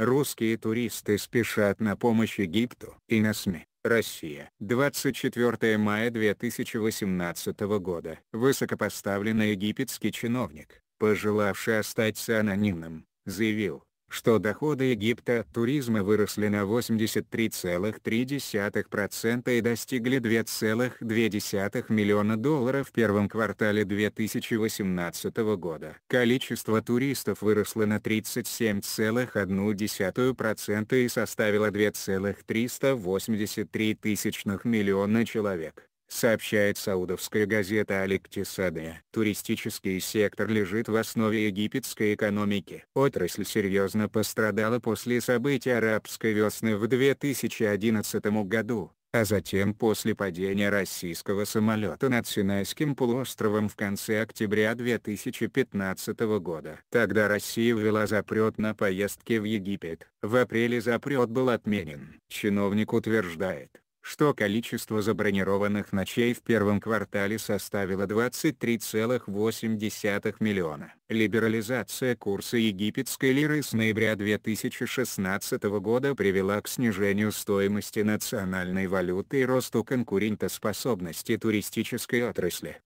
Русские туристы спешат на помощь Египту. И на СМИ. Россия. 24 мая 2018 года. Высокопоставленный египетский чиновник, пожелавший остаться анонимным, заявил, что доходы Египта от туризма выросли на 83,3% и достигли 2,2 миллиона долларов в первом квартале 2018 года. Количество туристов выросло на 37,1% и составило 2,383 миллиона человек сообщает саудовская газета Аликтисады. Туристический сектор лежит в основе египетской экономики. Отрасль серьезно пострадала после событий арабской весны в 2011 году, а затем после падения российского самолета над Синайским полуостровом в конце октября 2015 года. Тогда Россия ввела запрет на поездки в Египет. В апреле запрет был отменен. Чиновник утверждает, что количество забронированных ночей в первом квартале составило 23,8 миллиона. Либерализация курса египетской лиры с ноября 2016 года привела к снижению стоимости национальной валюты и росту конкурентоспособности туристической отрасли.